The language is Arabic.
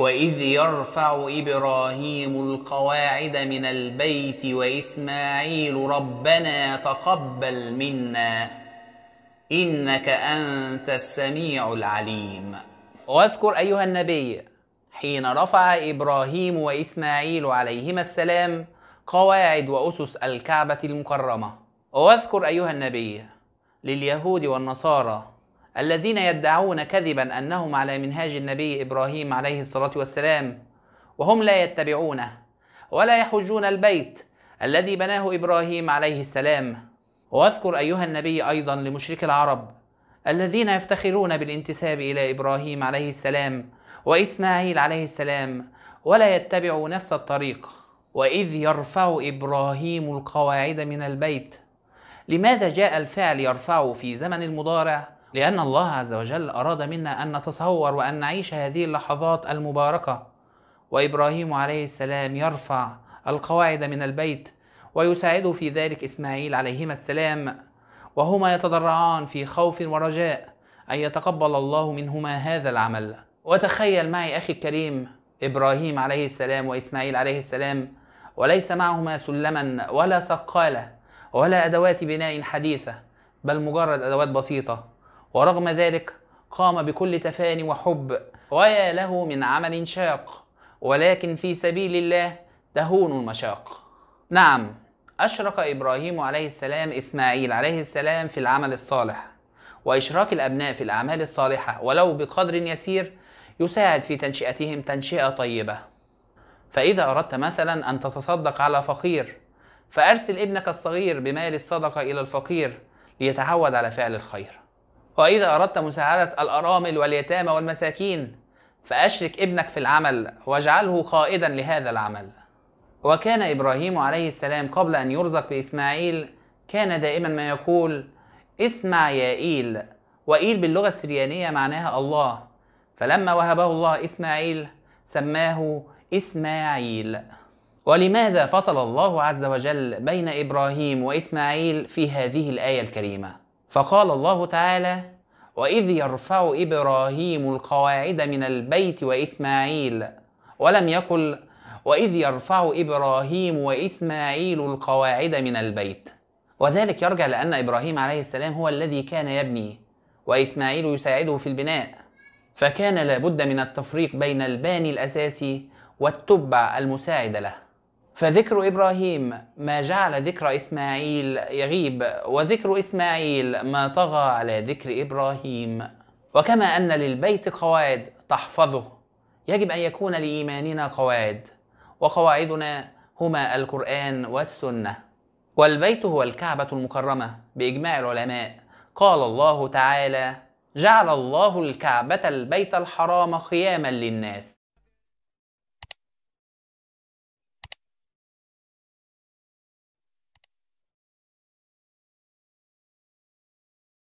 وإذ يرفع إبراهيم القواعد من البيت وإسماعيل ربنا تقبل منا إنك أنت السميع العليم واذكر أيها النبي حين رفع إبراهيم وإسماعيل عليهما السلام قواعد وأسس الكعبة المكرمة واذكر أيها النبي لليهود والنصارى الذين يدعون كذبا انهم على منهاج النبي ابراهيم عليه الصلاه والسلام وهم لا يتبعونه ولا يحجون البيت الذي بناه ابراهيم عليه السلام واذكر ايها النبي ايضا لمشرك العرب الذين يفتخرون بالانتساب الى ابراهيم عليه السلام واسماعيل عليه السلام ولا يتبعوا نفس الطريق واذ يرفع ابراهيم القواعد من البيت لماذا جاء الفعل يرفع في زمن المضارع لأن الله عز وجل أراد منا أن نتصور وأن نعيش هذه اللحظات المباركة وإبراهيم عليه السلام يرفع القواعد من البيت ويساعده في ذلك إسماعيل عليهما السلام وهما يتضرعان في خوف ورجاء أن يتقبل الله منهما هذا العمل وتخيل معي أخي الكريم إبراهيم عليه السلام وإسماعيل عليه السلام وليس معهما سلما ولا سقالة ولا أدوات بناء حديثة بل مجرد أدوات بسيطة ورغم ذلك قام بكل تفان وحب ويا له من عمل شاق ولكن في سبيل الله تهون المشاق نعم أشرك إبراهيم عليه السلام إسماعيل عليه السلام في العمل الصالح وإشراك الأبناء في الأعمال الصالحة ولو بقدر يسير يساعد في تنشئتهم تنشئة طيبة فإذا أردت مثلا أن تتصدق على فقير فأرسل ابنك الصغير بمال الصدقة إلى الفقير ليتعود على فعل الخير وإذا أردت مساعدة الأرامل واليتامى والمساكين فأشرك ابنك في العمل واجعله قائدا لهذا العمل وكان إبراهيم عليه السلام قبل أن يرزق بإسماعيل كان دائما ما يقول اسمع يا إيل وإيل باللغة السريانية معناها الله فلما وهبه الله إسماعيل سماه إسماعيل ولماذا فصل الله عز وجل بين إبراهيم وإسماعيل في هذه الآية الكريمة؟ فقال الله تعالى واذ يرفع ابراهيم القواعد من البيت واسماعيل ولم يقل واذ يرفع ابراهيم واسماعيل القواعد من البيت وذلك يرجع لان ابراهيم عليه السلام هو الذي كان يبني واسماعيل يساعده في البناء فكان لابد من التفريق بين الباني الاساسي والتبع المساعد له فذكر ابراهيم ما جعل ذكر اسماعيل يغيب وذكر اسماعيل ما طغى على ذكر ابراهيم وكما ان للبيت قواعد تحفظه يجب ان يكون لايماننا قواعد وقواعدنا هما القران والسنه والبيت هو الكعبه المكرمه باجماع العلماء قال الله تعالى جعل الله الكعبه البيت الحرام قياما للناس